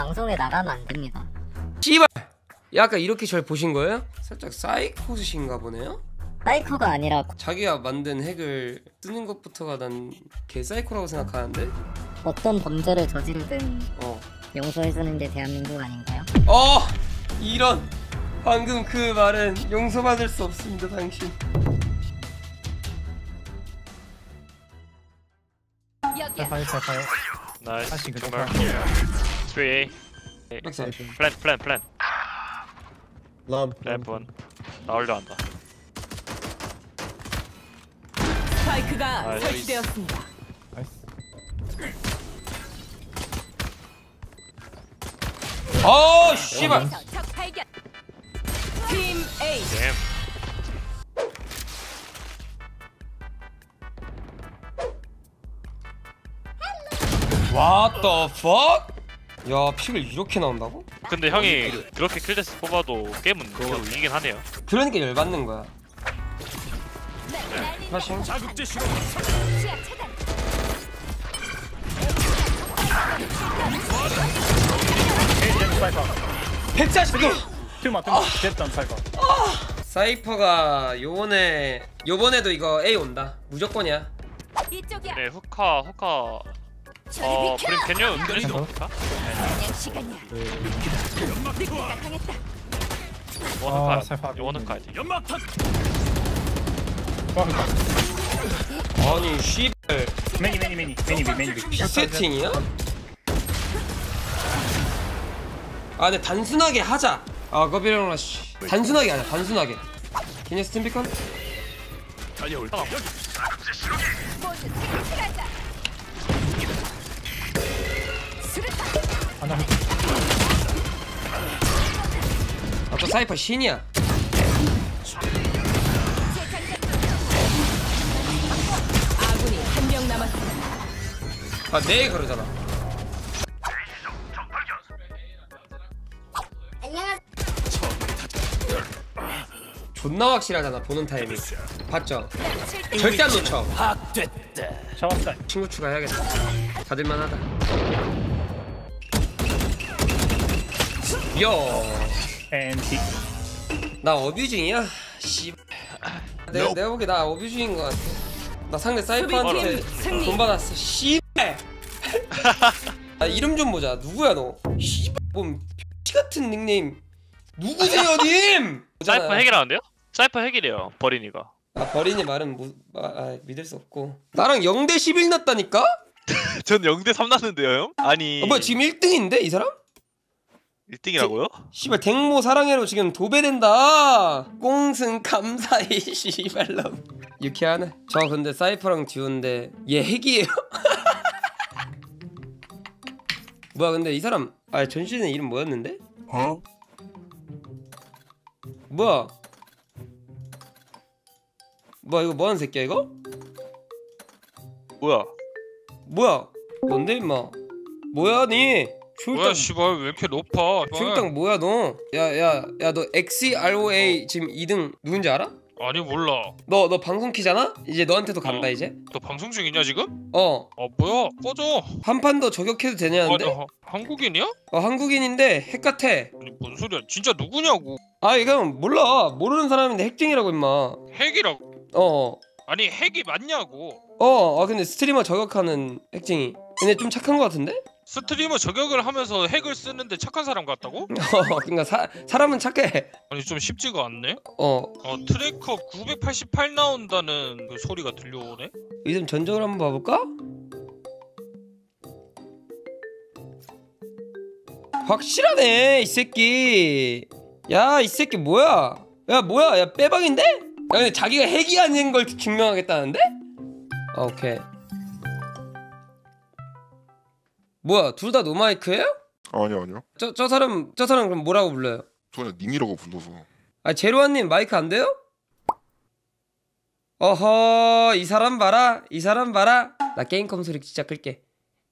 방송에 나가면 안 됩니다. 씨발! 약간 이렇게 절 보신 거예요? 살짝 사이코스신가 보네요? 사이코가 아니라 자기가 만든 핵을 쓰는 것부터가 난 개사이코라고 생각하는데? 어떤 범죄를 저지르든 어. 용서해주는 게 대한민국 아닌가요? 어! 이런! 방금 그 말은 용서받을 수 없습니다 당신 나 빨리 잘까요? 나 사실 정말 3A. Plant, plant, plant. Lamp. Lamp one. 나 홀려 한다. 스파이크가 설치되었습니다. 어 씨발. 팀 A. 댐. w h a 야 픽을 이렇게 나온다고? 근데 형이 아, 그렇게 킬데스 뽑아도 게임은 계속 이긴 하네요 그러니까 열받는 거야 파싱 자극제 실험 백자 시도 틈마 틈마 됐단 살까 아. 사이퍼가 요번에 요번에도 이거 A 온다 무조건이야네 후카 후카 어, 브림 캔요 은근히 어? 높다. 네, 아, 원은 가. 살파. 원은 가야 아니 씨 매니 매니 매니 매니 매니 세팅이야? 아 근데 단순하게 하자 아 거비랑 라씨 단순하게 하자 단순하게 기네스 팀비컨 달려올 아나 아또 사이퍼 신이야 아군이 한 명 남았습니다. 아네 그러잖아 존나 확실하잖아 보는 타이밍 봤죠? 절대 안 놓쳐 확 됐다 잡았다 친구 추가해야겠다 받을만하다 요엔티나 어뷰징이야? 씨 아, 내, 내가 보기에 나 어뷰징인 것 같아 나 상대 사이퍼한테 돈 받았어 씨나 이름 좀 보자 누구야 너 씨발 뭔같은 닉네임 누구세요 님 사이퍼 핵이라는데요? 사이퍼 핵이래요 버린이가 아 버린이 말은 무, 아, 아, 믿을 수 없고 나랑 0대 11 났다니까? 전 0대 3 났는데요 형? 아니 아, 뭐 지금 1등인데 이 사람? 1등이라고요? 씨발 댕모 사랑해로 지금 도배된다. 꽁승 감사해 씨발 라 유쾌하네. 저 근데 사이퍼랑 듀오인데 얘 핵이에요. 뭐야 근데 이 사람 아 전시는 이름 뭐였는데? 어? 뭐야? 뭐야 이거 뭐하는 새끼야 이거? 뭐야? 뭐야? 뭔데 임마? 뭐야 니? 뭐야 씨발 왜 이렇게 높아 교육당 뭐야 너? 야야야너 XROA 어. 지금 2등 누군지 알아? 아니 몰라 너 너 방송 키잖아? 이제 너한테도 간다 어. 이제 너 방송 중이냐 지금? 어아 어, 뭐야 꺼져 한 판 더 저격해도 되냐는데? 아니, 어, 하, 한국인이야? 어 한국인인데 핵 같아 아니 뭔 소리야 진짜 누구냐고 아 이건 몰라 모르는 사람인데 핵쟁이라고 임마 핵이라고? 어 아니 핵이 맞냐고 어아 근데 스트리머 저격하는 핵쟁이 근데 좀 착한 거 같은데? 스트리머 저격을 하면서 핵을 쓰는데 착한 사람 같다고? 어, 그러니까 사, 사람은 착해. 아니 좀 쉽지가 않네. 어, 어 트래커 988 나온다는 그 소리가 들려오네. 이좀 전적을 한번 봐볼까? 확실하네 이 새끼. 야 이 새끼 뭐야? 야 뭐야? 야 빼박인데? 야 자기가 핵이 아닌 걸 증명하겠다는데? 어, 오케이. 뭐야 둘 다 노마이크예요? 아니요 아니요. 저 저 사람 저 사람 그럼 뭐라고 불러요? 저는 님이라고 불러서. 아 제로아님 마이크 안 돼요? 어허 이 사람 봐라 이 사람 봐라 나 게임컴 소리 진짜 끌게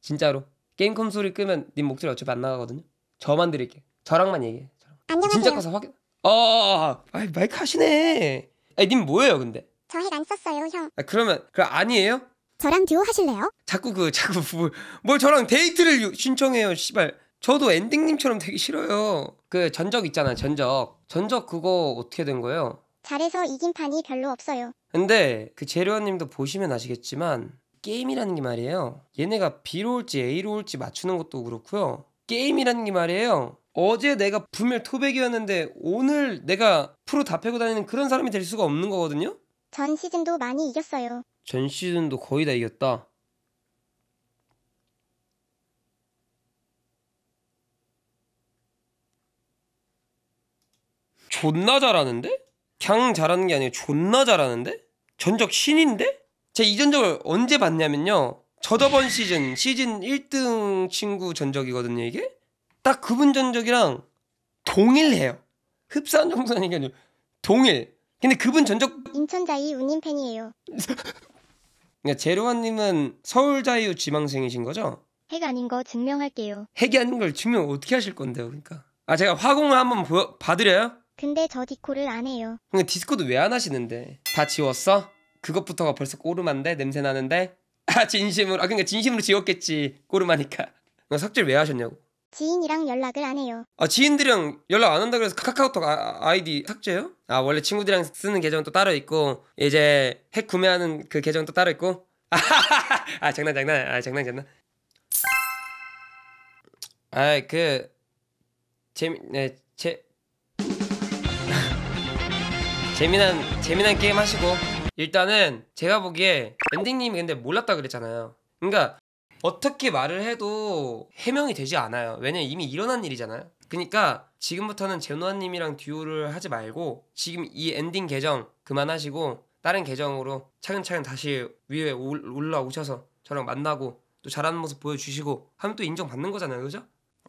진짜로 게임컴 소리 끄면 님 목소리 어차피 안 나가거든요 저만 드릴게 저랑만 얘기해 저랑. 진짜 가서 확인 어아 어, 어, 어. 마이크 하시네 아님 뭐예요 근데 저핵안 썼어요 형 아, 그러면 그 아니에요? 저랑 듀오 하실래요? 자꾸 그 자꾸 뭘, 뭘 저랑 데이트를 신청해요 씨발 저도 엔딩님처럼 되기 싫어요 그 전적 있잖아 전적 전적 그거 어떻게 된 거예요? 잘해서 이긴 판이 별로 없어요. 근데 그 재료원님도 보시면 아시겠지만 게임이라는 게 말이에요. 얘네가 B로 올지 A로 올지 맞추는 것도 그렇고요. 게임이라는 게 말이에요. 어제 내가 분명 토백이었는데 오늘 내가 프로 다 패고 다니는 그런 사람이 될 수가 없는 거거든요. 전 시즌도 많이 이겼어요. 전 시즌도 거의 다 이겼다. 존나 잘하는데? 걍 잘하는 게 아니고 존나 잘하는데? 전적 신인데? 제가 이 전적을 언제 봤냐면요. 저저번 시즌, 시즌 1등 친구 전적이거든요, 이게? 딱 그분 전적이랑 동일해요. 흡사한 정도는 아니고 동일. 근데 그분 전적 인천자이 운님 팬이에요. 그러니까 제로원님은 서울자유 지망생이신 거죠? 핵 아닌 거 증명할게요. 핵이 아닌 걸 증명 어떻게 하실 건데요, 그러니까? 아 제가 화공을 한번 보여, 봐드려요? 근데 저 디코를 안 해요. 근데 디스코도왜 안 하시는데? 다 지웠어? 그것부터가 벌써 꼬르만데 냄새 나는데? 아 진심으로 아 그러니까 진심으로 지웠겠지 꼬르마니까. 어, 삭제를 왜 하셨냐고. 지인이랑 연락을 안 해요. 아 지인들이랑 연락 안 한다 그래서 카카오톡 아, 아 이디 삭제요? 아 원래 친구들이랑 쓰는 계정 도 따로 있고 이제 핵 구매하는 그 계정 도 따로 있고. 아 장난 장난 아 장난 장난. 아 그 재미 네재 재미난 재미난 게임 하시고 일단은 제가 보기에 엔딩님이 근데 몰랐다 그랬잖아요. 그러니까 어떻게 말을 해도 해명이 되지 않아요. 왜냐면 이미 일어난 일이잖아요. 그러니까 지금부터는 제노아님이랑 듀오를 하지 말고 지금 이 엔딩 계정 그만하시고 다른 계정으로 차근차근 다시 위에 올라오셔서 저랑 만나고 또 잘하는 모습 보여주시고 하면 또 인정받는 거잖아요, 그죠?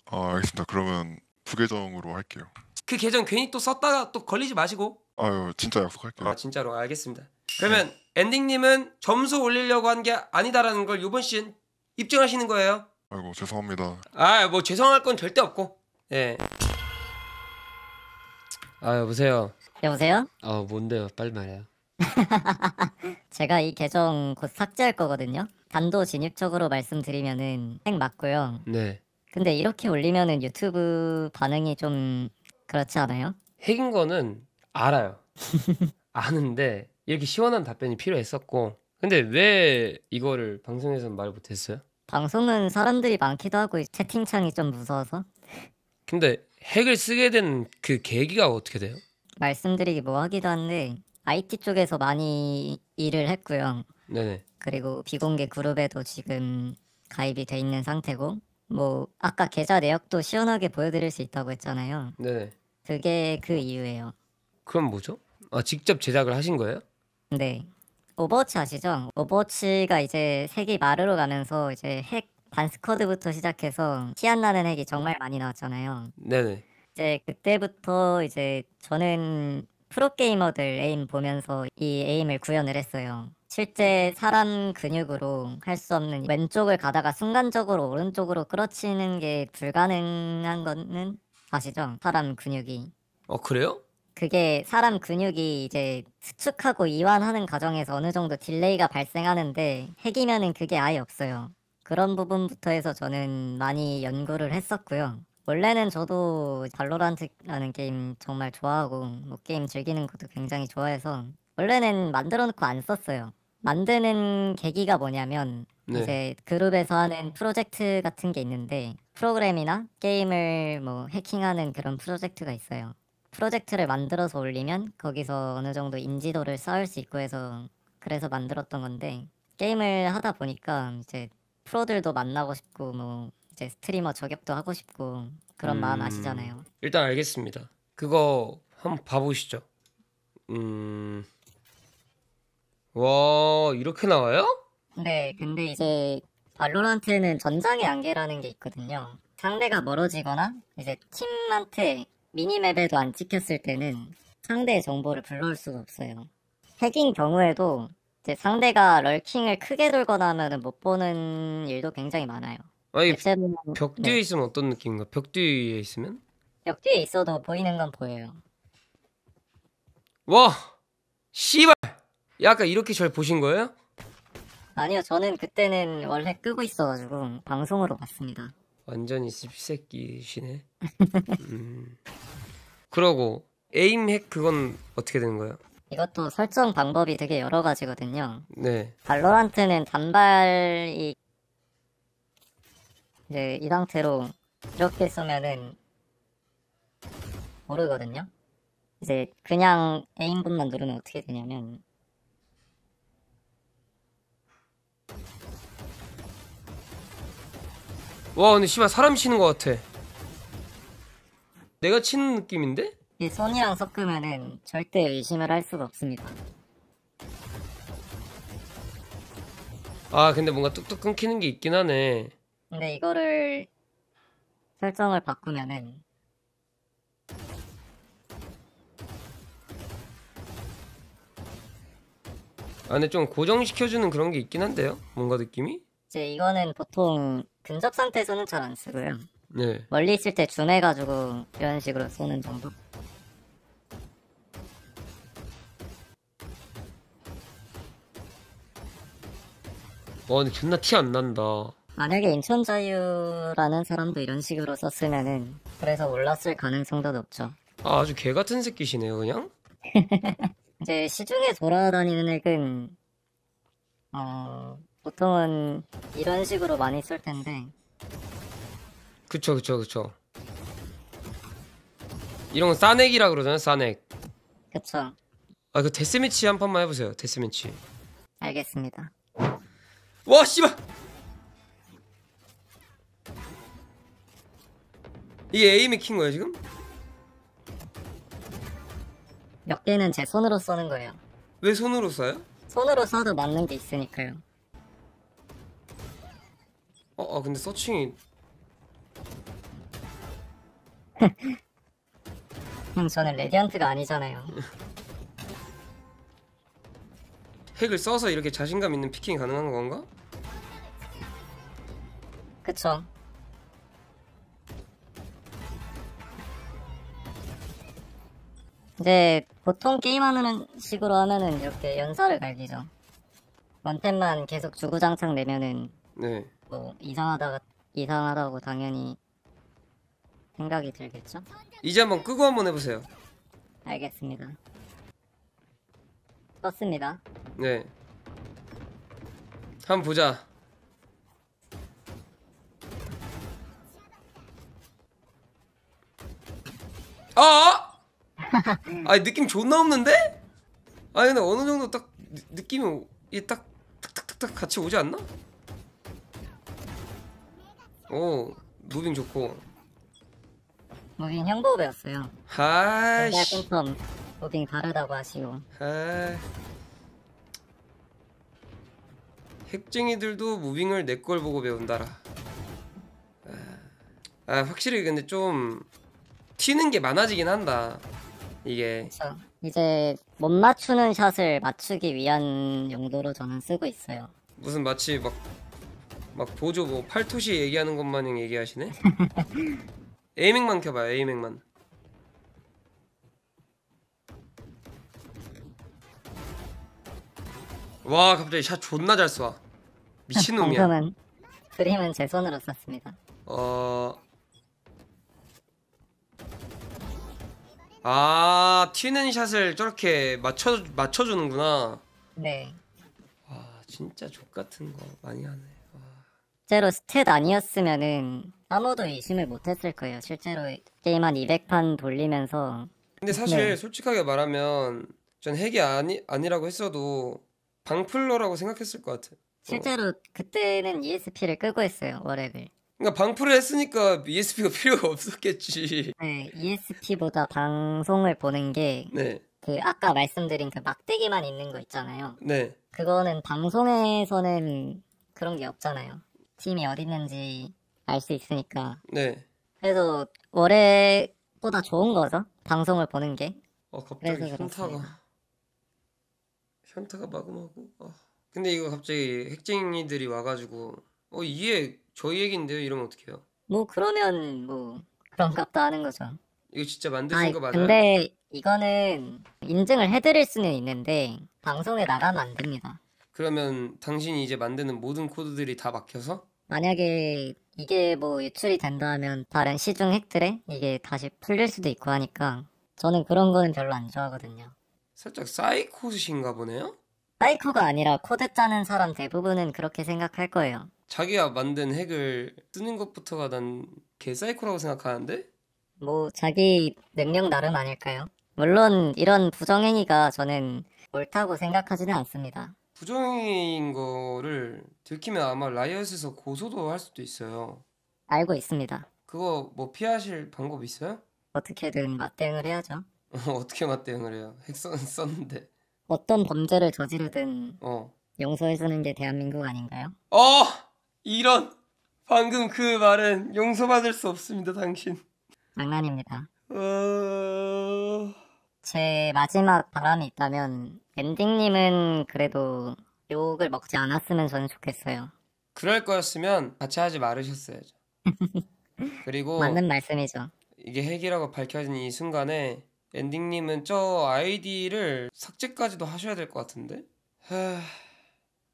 아 알겠습니다. 그러면 부계정으로 할게요. 그 계정 괜히 또 썼다가 또 걸리지 마시고. 아유 진짜 약속할게요. 아 진짜로 알겠습니다. 그러면 엔딩님은 점수 올리려고 한 게 아니다라는 걸 이번 시즌 입증하시는 거예요. 아이고 죄송합니다. 아 뭐 죄송할 건 절대 없고. 예. 아 여보세요. 여보세요? 어 뭔데요? 빨리 말해요. 제가 이 계정 곧 삭제할 거거든요. 단도 진입적으로 말씀드리면은 핵 맞고요. 네. 근데 이렇게 올리면은 유튜브 반응이 좀 그렇지 않아요? 핵인 거는 알아요. 아는데 이렇게 시원한 답변이 필요했었고 근데 왜 이거를 방송에서 말 못했어요? 방송은 사람들이 많기도 하고 채팅창이 좀 무서워서. 근데 핵을 쓰게 된 그 계기가 어떻게 돼요? 말씀드리기 뭐하기도 한데 IT 쪽에서 많이 일을 했고요. 네네. 그리고 비공개 그룹에도 지금 가입이 돼 있는 상태고 뭐 아까 계좌 내역도 시원하게 보여드릴 수 있다고 했잖아요. 네네. 그게 그 이유예요. 그럼 뭐죠? 아 직접 제작을 하신 거예요? 네. 오버워치 아시죠? 오버워치가 이제 색이 마르로 가면서 이제 핵 반스쿼드부터 시작해서 티안나는 핵이 정말 많이 나왔잖아요. 네네. 이제 그때부터 이제 저는 프로게이머들 에임 보면서 이 에임을 구현을 했어요. 실제 사람 근육으로 할 수 없는 왼쪽을 가다가 순간적으로 오른쪽으로 끌어치는 게 불가능한 거는 아시죠? 사람 근육이. 어, 그래요? 그게 사람 근육이 이제 수축하고 이완하는 과정에서 어느 정도 딜레이가 발생하는데 핵이면은 그게 아예 없어요. 그런 부분부터 해서 저는 많이 연구를 했었고요. 원래는 저도 발로란트라는 게임 정말 좋아하고 뭐 게임 즐기는 것도 굉장히 좋아해서 원래는 만들어 놓고 안 썼어요. 만드는 계기가 뭐냐면 네. 이제 그룹에서 하는 프로젝트 같은 게 있는데 프로그램이나 게임을 뭐 해킹하는 그런 프로젝트가 있어요. 프로젝트를 만들어서 올리면 거기서 어느 정도 인지도를 쌓을 수 있고 해서 그래서 만들었던 건데 게임을 하다 보니까 이제 프로들도 만나고 싶고 뭐 이제 스트리머 저격도 하고 싶고 그런 음... 마음 아시잖아요. 일단 알겠습니다. 그거 한번 봐보시죠. 음. 와 이렇게 나와요? 네, 근데 이제 발로란트는 에 전장의 안개라는 게 있거든요. 상대가 멀어지거나 이제 팀한테 미니맵에도 안 찍혔을 때는 상대의 정보를 불러올 수가 없어요. 핵인 경우에도 이제 상대가 럴킹을 크게 돌거나 하면 못 보는 일도 굉장히 많아요. 아니, 앱세은벽 뒤에 네. 있으면 어떤 느낌인가? 벽 뒤에 있으면? 벽 뒤에 있어도 보이는 건 보여요. 와! 씨발! 약간 이렇게 잘 보신 거예요? 아니요, 저는 그때는 원래 끄고 있어가지고 방송으로 봤습니다. 완전히 씹새끼시네. 음. 그러고 에임 핵 그건 어떻게 되는 거예 이것도 설정 방법이 되게 여러 가지거든요. 네. 발로란트는 단발이 이제 이 상태로 이렇게 쓰면은 모르거든요. 이제 그냥 에임분만 누르면 어떻게 되냐면 와 근데 씨발 사람 치는 것 같아 내가 치는 느낌인데? 이 손이랑 섞으면은 절대 의심을 할 수가 없습니다 아 근데 뭔가 뚝뚝 끊기는 게 있긴 하네 근데 이거를 설정을 바꾸면은 아 근데 좀 고정시켜주는 그런 게 있긴 한데요? 뭔가 느낌이? 이제 이거는 보통 근접 상태에서는 잘 안 쓰고요. 네. 멀리 있을 때 줌해가지고 이런 식으로 쏘는 정도. 와 근데 존나 티 안 난다. 만약에 인천자유라는 사람도 이런 식으로 썼으면은 그래서 올랐을 가능성도 높죠. 아, 아주 개 같은 새끼시네요, 그냥. 이제 시중에 돌아다니는 액은 어 보통은 이런 식으로 많이 쓸 텐데 그쵸 그쵸 그쵸 이런 건 싸넥이라 그러잖아요 싸넥 그쵸 아그 데스매치 한 판만 해보세요 데스매치 알겠습니다 와 씨발 이게 에임이 킨 거예요 지금? 몇 개는 제 손으로 쏘는 거예요 왜 손으로 쏴요? 손으로 쏴도 맞는 게 있으니까요 아 근데 서칭이 음, 저는 레디언트가 아니잖아요 핵을 써서 이렇게 자신감 있는 피킹이 가능한 건가? 그쵸 이제 보통 게임하는 식으로 하면은 이렇게 연사를 갈기죠 원템만 계속 주구장창 내면은 네 뭐이상하다 어, 이상하다고 당연히 생각이 들겠죠? 이제 한번 끄고 한번 해보세요. 알겠습니다. 떴습니다. 네. 한번 보자. 아! 아 느낌 존나 없는데? 아 근데 어느 정도 딱 느, 낌이딱 탁탁탁탁 같이 오지 않나? 오 무빙 좋고 무빙 형보 배웠어요 하이씨 무빙 다르다고 하시고 하이 핵쟁이들도 무빙을 내 걸 보고 배운다라 아, 아 확실히 근데 좀 튀는 게 많아지긴 한다 이게 그쵸. 이제 못 맞추는 샷을 맞추기 위한 용도로 저는 쓰고 있어요 무슨 마치 막막 보조 뭐 팔토시 얘기하는 것만냥 얘기하시네 에이밍만 켜봐요 에이밍만 와 갑자기 샷 존나 잘 쏴. 미친놈이야. 방금은 아, 그림은 제 손으로 썼습니다. 어. 아 튀는 샷을 저렇게 맞춰 맞춰주는구나. 네. 와 진짜 족 같은 거 많이 하네. 실제로 스탯 아니었으면은 아무도 의심을 못했을 거예요. 실제로 게임 한 200판 돌리면서 근데 사실 네. 솔직하게 말하면 전 핵이 아니 아니라고 했어도 방플러라고 생각했을 것 같아요. 실제로 어. 그때는 ESP를 끄고 했어요 월앱을. 그러니까 방플을 했으니까 ESP가 필요가 없었겠지. 네, ESP보다 방송을 보는 게 네. 그 아까 말씀드린 그 막대기만 있는 거 있잖아요. 네. 그거는 방송에서는 그런 게 없잖아요. 팀이 어디 있는지 알 수 있으니까. 네. 그래서 올해보다 좋은 거죠. 방송을 보는 게. 어 갑자기 현타가 현타가 마구마구. 어. 근데 이거 갑자기 핵쟁이들이 와가지고 어 이게 저희 얘긴데요 이러면 어떡해요? 뭐 그러면 뭐그런값다 하는 거죠. 이거 진짜 만드신 아니, 거 맞아요? 근데 이거는 인증을 해드릴 수는 있는데 방송에 나가면 안 됩니다. 그러면 당신이 이제 만드는 모든 코드들이 다 막혀서 만약에 이게 뭐 유출이 된다면 다른 시중 핵들에 이게 다시 풀릴 수도 있고 하니까 저는 그런 거는 별로 안 좋아하거든요. 살짝 사이코스신가 보네요? 사이코가 아니라 코드 짜는 사람 대부분은 그렇게 생각할 거예요. 자기가 만든 핵을 쓰는 것부터가 난 개사이코라고 생각하는데? 뭐 자기 능력 나름 아닐까요? 물론 이런 부정행위가 저는 옳다고 생각하지는 않습니다. 부정행위인 거를 들키면 아마 라이엇에서 고소도 할 수도 있어요. 알고 있습니다. 그거 뭐 피하실 방법 있어요? 어떻게든 맞대응을 해야죠. 어떻게 맞대응을 해요? 핵 써, 썼는데. 어떤 범죄를 저지르든 어. 용서해주는 게 대한민국 아닌가요? 어! 이런! 방금 그 말은 용서받을 수 없습니다, 당신. 장난입니다. 어... 제 마지막 바람이 있다면 엔딩님은 그래도 욕을 먹지 않았으면 저는 좋겠어요. 그럴 거였으면 같이 하지 말으셨어야죠. 그리고 맞는 말씀이죠. 이게 핵이라고 밝혀진 이 순간에 엔딩님은 저 아이디를 삭제까지도 하셔야 될 것 같은데? 하...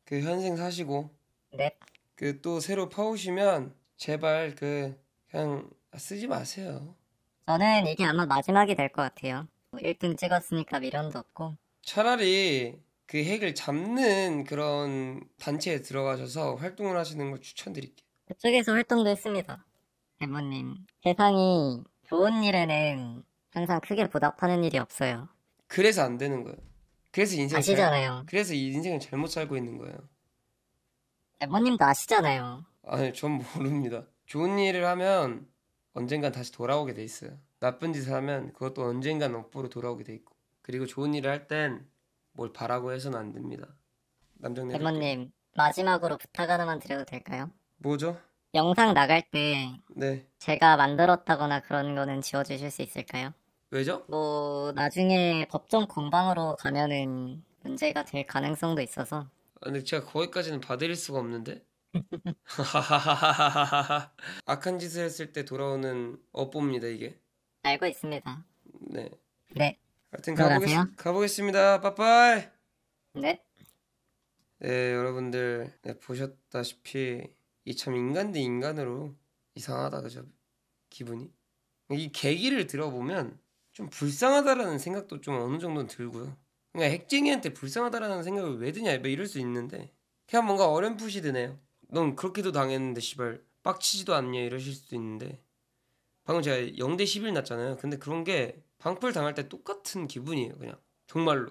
그 현생 사시고 네. 그 또 새로 퍼오시면 제발 그 그냥 쓰지 마세요. 저는 이게 아마 마지막이 될 것 같아요. 1등 뭐 찍었으니까 미련도 없고 차라리 그 핵을 잡는 그런 단체에 들어가셔서 활동을 하시는 걸 추천드릴게요. 그쪽에서 활동도 했습니다. 대모님, 세상이 좋은 일에는 항상 크게 보답하는 일이 없어요. 그래서 안 되는 거예요. 그래서 인생 아시잖아요. 잘, 그래서 인생을 잘못 살고 있는 거예요. 대모님도 아시잖아요. 아니, 전 모릅니다. 좋은 일을 하면 언젠간 다시 돌아오게 돼 있어요. 나쁜 짓을 하면 그것도 언젠간 업보로 돌아오게 돼 있고. 그리고 좋은 일을 할 땐 뭘 바라고 해서는 안 됩니다. 남정님. 대모님 마지막으로 부탁 하나만 드려도 될까요? 뭐죠? 영상 나갈 때 네. 제가 만들었다거나 그런 거는 지워주실 수 있을까요? 왜죠? 뭐 나중에 법정 공방으로 가면은 문제가 될 가능성도 있어서. 아, 근데 제가 거기까지는 봐드릴 수가 없는데. 악한 짓을 했을 때 돌아오는 업보입니다 이게. 알고 있습니다. 네. 네. 하여튼 가보겠, 가보겠습니다. 빠빠이. 네. 네, 여러분들 네, 보셨다시피 이 참 인간 대 인간으로 이상하다 그죠? 기분이. 이 계기를 들어보면 좀 불쌍하다라는 생각도 좀 어느 정도는 들고요. 그냥 그러니까 핵쟁이한테 불쌍하다라는 생각을 왜 드냐 뭐 이럴 수 있는데 그냥 뭔가 어렴풋이 드네요. 넌 그렇게도 당했는데 시발 빡치지도 않냐 이러실 수도 있는데 방금 제가 0대 1 0일 났잖아요. 근데 그런 게 방풀 당할 때 똑같은 기분이에요, 그냥. 정말로.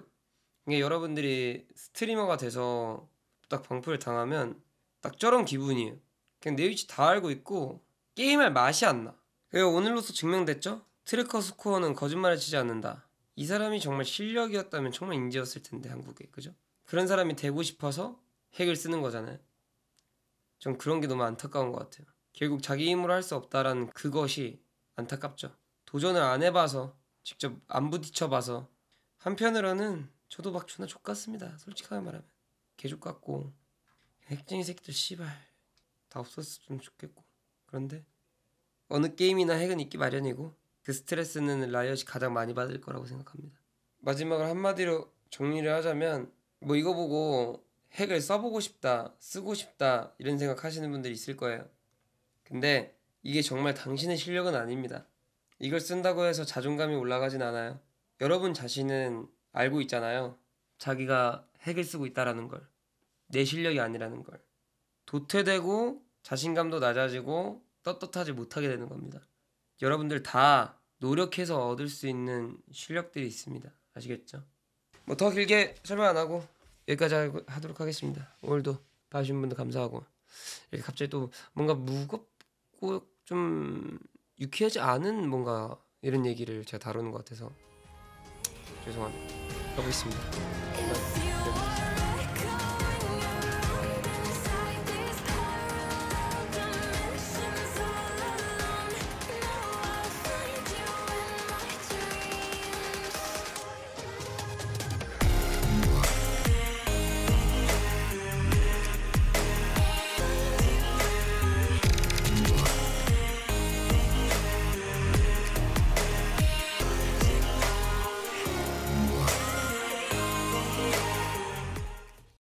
이게 여러분들이 스트리머가 돼서 딱 방풀 당하면 딱 저런 기분이에요. 그냥 내 위치 다 알고 있고 게임할 맛이 안 나. 그리 오늘로서 증명됐죠? 트래커 스코어는 거짓말을 치지 않는다. 이 사람이 정말 실력이었다면 정말 인재였을 텐데 한국에 그죠? 그런 사람이 되고 싶어서 핵을 쓰는 거잖아요. 좀 그런 게 너무 안타까운 것 같아요. 결국 자기 힘으로 할 수 없다라는 그것이 안타깝죠. 도전을 안 해봐서 직접 안 부딪혀봐서 한편으로는 저도 막 존나 족같습니다. 솔직하게 말하면 개족같고 핵쟁이 새끼들 씨발 다 없었으면 좋겠고 그런데 어느 게임이나 핵은 있기 마련이고 그 스트레스는 라이엇이 가장 많이 받을 거라고 생각합니다. 마지막으로 한마디로 정리를 하자면 뭐 이거 보고 핵을 써보고 싶다, 쓰고 싶다 이런 생각하시는 분들 있을 거예요. 근데 이게 정말 당신의 실력은 아닙니다. 이걸 쓴다고 해서 자존감이 올라가진 않아요. 여러분 자신은 알고 있잖아요. 자기가 핵을 쓰고 있다라는 걸. 내 실력이 아니라는 걸. 도태되고 자신감도 낮아지고 떳떳하지 못하게 되는 겁니다. 여러분들 다 노력해서 얻을 수 있는 실력들이 있습니다. 아시겠죠? 뭐 더 길게 설명 안 하고 여기까지 하도록 하겠습니다. 오늘도 봐주신 분들 감사하고 이렇게 갑자기 또 뭔가 무겁고 좀 유쾌하지 않은 뭔가 이런 얘기를 제가 다루는 것 같아서 죄송합니다. 가보겠습니다.